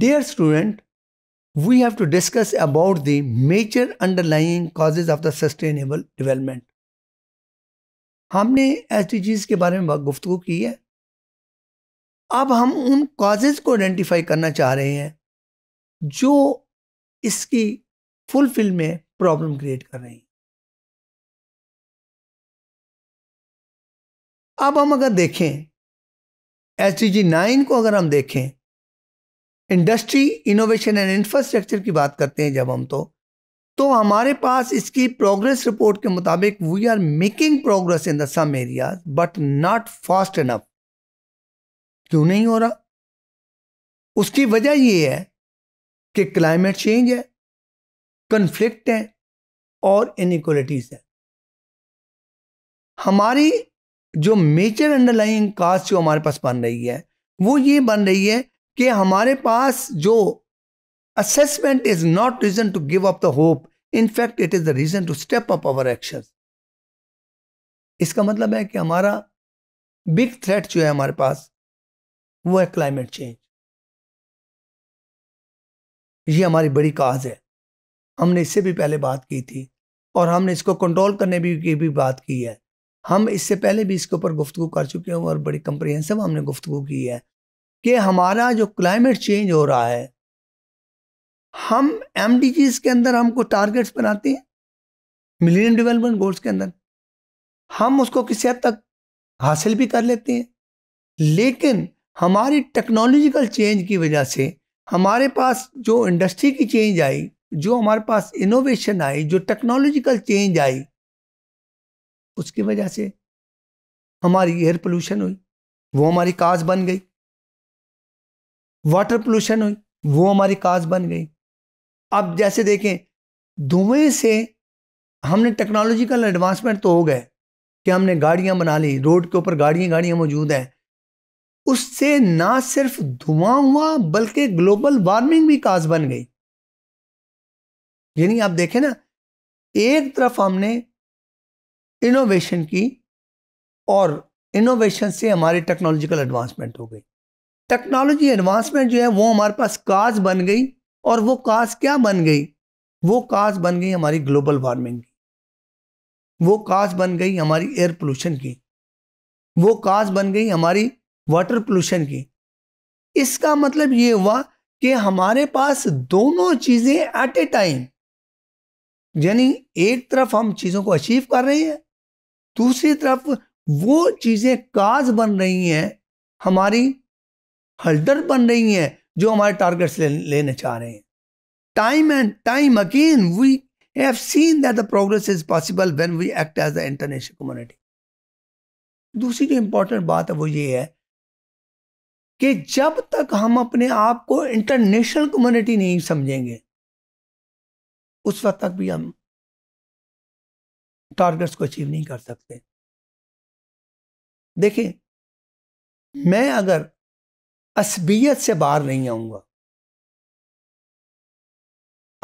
Dear student, we have to discuss about the major underlying causes of the sustainable development. हमने एस के बारे में गुफ्तु की है अब हम उन कॉजेज़ को आइडेंटिफाई करना चाह रहे हैं जो इसकी फुलफिल में प्रॉब्लम क्रिएट कर रही हैं अब हम अगर देखें एस डी जी नाइन को अगर हम देखें इंडस्ट्री इनोवेशन एंड इंफ्रास्ट्रक्चर की बात करते हैं जब हम तो तो हमारे पास इसकी प्रोग्रेस रिपोर्ट के मुताबिक we are making progress in the some areas but not fast enough क्यों नहीं हो रहा उसकी वजह यह है कि क्लाइमेट चेंज है कन्फ्लिक्ट है और इनिक्वलिटीज है हमारी जो मेजर अंडरलाइंग कास्ट जो हमारे पास बन रही है वो ये बन रही है कि हमारे पास जो assessment is not reason to give up the hope in fact it is the reason to step step up our इसका मतलब है कि हमारा बिग थ्रेट जो है हमारे पास वो है क्लाइमेट चेंज ये हमारी बड़ी काज है हमने इससे भी पहले बात की थी और हमने इसको कंट्रोल करने भी की भी बात की है हम इससे पहले भी इसके ऊपर गुफ्तु कर चुके हैं और बड़ी कंप्रिहेंसिव हमने गुफ्तु की है कि हमारा जो क्लाइमेट चेंज हो रहा है हम एम के अंदर हमको टारगेट्स बनाते हैं मिलियन डेवलपमेंट गोल्स के अंदर हम उसको किसी हद तक हासिल भी कर लेते हैं लेकिन हमारी टेक्नोलॉजिकल चेंज की वजह से हमारे पास जो इंडस्ट्री की चेंज आई जो हमारे पास इनोवेशन आई जो टेक्नोलॉजिकल चेंज आई उसकी वजह से हमारी एयर पोल्यूशन हुई वो हमारी काज बन गई वाटर पोल्यूशन हुई वो हमारी काज बन गई अब जैसे देखें धुएं से हमने टेक्नोलॉजिकल एडवांसमेंट तो हो गए कि हमने गाड़ियां बना ली रोड के ऊपर गाड़ियां गाड़ियां मौजूद हैं उससे ना सिर्फ धुआं हुआ बल्कि ग्लोबल वार्मिंग भी काज बन गई यानी आप देखें ना एक तरफ हमने इनोवेशन की और इनोवेशन से हमारी टेक्नोलॉजिकल एडवांसमेंट हो गई टेक्नोलॉजी एडवांसमेंट जो है वो हमारे पास काज बन गई और वो काज क्या बन गई वो काज बन गई हमारी ग्लोबल वार्मिंग की वो काज बन गई हमारी एयर पोल्यूशन की वो काज बन गई हमारी वाटर पोल्यूशन की इसका मतलब ये हुआ कि हमारे पास दोनों चीज़ें एट ए टाइम यानी एक तरफ हम चीज़ों को अचीव कर रहे हैं दूसरी तरफ वो चीज़ें काज बन रही हैं हमारी हल्डर बन रही हैं जो हमारे टारगेट्स ले, लेने चाह रहे हैं time and time again we have seen that the progress is possible when we act as the international community दूसरी जो इंपॉर्टेंट बात है वो ये है कि जब तक हम अपने आप को इंटरनेशनल कम्युनिटी नहीं समझेंगे उस वक्त तक भी हम टारगेट्स को अचीव नहीं कर सकते देखें मैं अगर असबियत से बाहर नहीं आऊंगा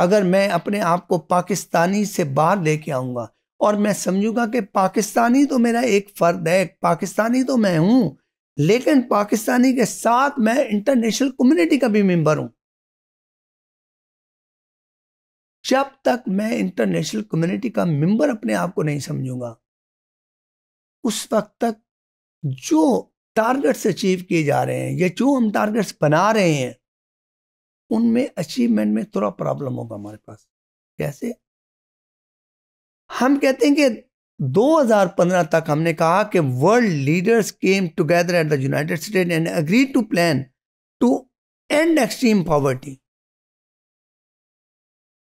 अगर मैं अपने आप को पाकिस्तानी से बाहर लेके आऊंगा और मैं समझूंगा कि पाकिस्तानी तो मेरा एक फ़र्द है पाकिस्तानी तो मैं हूं लेकिन पाकिस्तानी के साथ मैं इंटरनेशनल कम्युनिटी का भी मेंबर हूं जब तक मैं इंटरनेशनल कम्युनिटी का मेंबर अपने आप को नहीं समझूंगा उस वक्त तक जो टारगेट्स अचीव किए जा रहे हैं या जो हम टारगेट्स बना रहे हैं उनमें अचीवमेंट में थोड़ा प्रॉब्लम होगा हमारे पास कैसे हम कहते हैं कि 2015 तक हमने कहा कि world leaders came together at the United State and agree to plan to end extreme poverty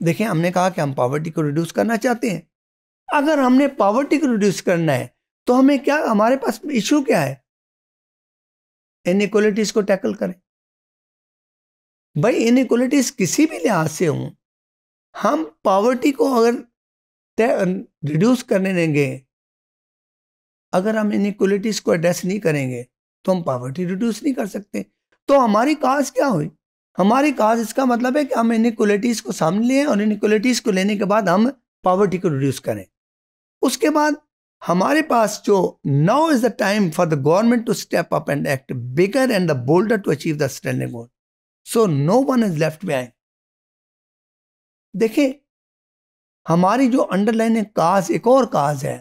देखें हमने कहा कि हम पॉवर्टी को रिड्यूस करना चाहते हैं अगर हमने पॉवर्टी को रिड्यूस करना है तो हमें क्या हमारे पास इशू क्या है इनिक्वलिटीज को टैकल करें भाई इनक्वलिटीज किसी भी लिहाज से हों हम पावर्टी को अगर रिड्यूस करने देंगे अगर हम इनक्वलिटीज को एड्रेस नहीं करेंगे तो हम पावर्टी रिड्यूस नहीं कर सकते तो हमारी काज क्या हुई हमारी काज इसका मतलब है कि हम इनक्वलिटीज को सामने लें और इनिक्वलिटीज को लेने के बाद हम पावर्टी को रिड्यूस करें उसके बाद हमारे पास जो now is the time for the government to step up and act bigger and the bolder to achieve the standing goal so no one is left behind देखिए हमारी जो अंडरलाइनिंग काज एक और काज है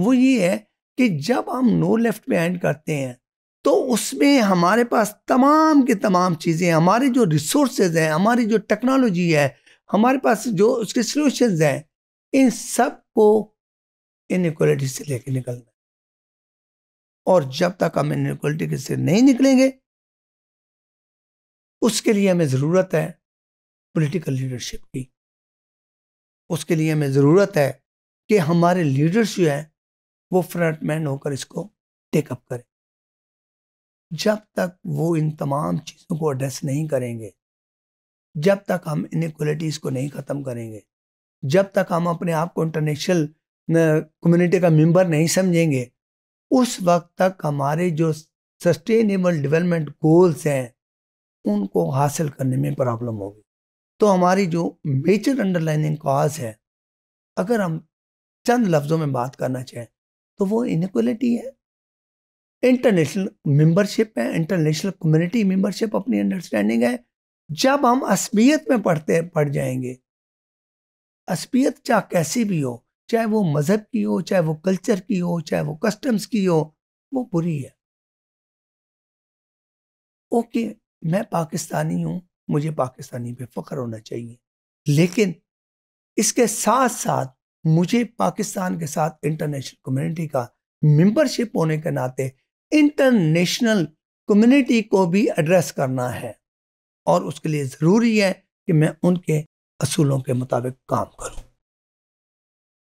वो ये है कि जब हम नो लेफ्ट बिहाइंड करते हैं तो उसमें हमारे पास तमाम के तमाम चीज़ें हमारे जो रिसोर्सेज हैं हमारी जो टेक्नोलॉजी है हमारे पास जो उसके सोल्यूशन हैं इन सब को इनक्वलिटी से लेके निकलना और जब तक हम इनक्वलिटी से नहीं निकलेंगे उसके लिए हमें ज़रूरत है पॉलिटिकल लीडरशिप की उसके लिए हमें ज़रूरत है कि हमारे लीडर्स जो हैं वो फ्रंट मैन होकर इसको टेकअप करें जब तक वो इन तमाम चीज़ों को एड्रेस नहीं करेंगे जब तक हम इनक्वलिटीज़ को नहीं ख़त्म करेंगे जब तक हम अपने आप को इंटरनेशनल कम्युनिटी का मेंबर नहीं समझेंगे उस वक्त तक हमारे जो सस्टेनेबल डेवलपमेंट गोल्स हैं उनको हासिल करने में प्रॉब्लम होगी तो हमारी जो मेजर अंडरलाइनिंग कॉज है अगर हम चंद लफ्ज़ों में बात करना चाहें तो वो इनक्वलिटी है इंटरनेशनल मेंबरशिप है इंटरनेशनल कम्युनिटी मेंबरशिप अपनी अंडरस्टैंडिंग है जब हम असबियत में पढ़ते पढ़ जाएंगे असबियत चाहे कैसी भी हो चाहे वो मज़हब की हो चाहे वो कल्चर की हो चाहे वो कस्टम्स की हो वो बुरी है ओके मैं पाकिस्तानी हूँ मुझे पाकिस्तानी पे फ़ख्र होना चाहिए लेकिन इसके साथ साथ मुझे पाकिस्तान के साथ इंटरनेशनल कम्युनिटी का मेंबरशिप होने के नाते इंटरनेशनल कम्युनिटी को भी एड्रेस करना है और उसके लिए ज़रूरी है कि मैं उनके असूलों के मुताबिक काम करूं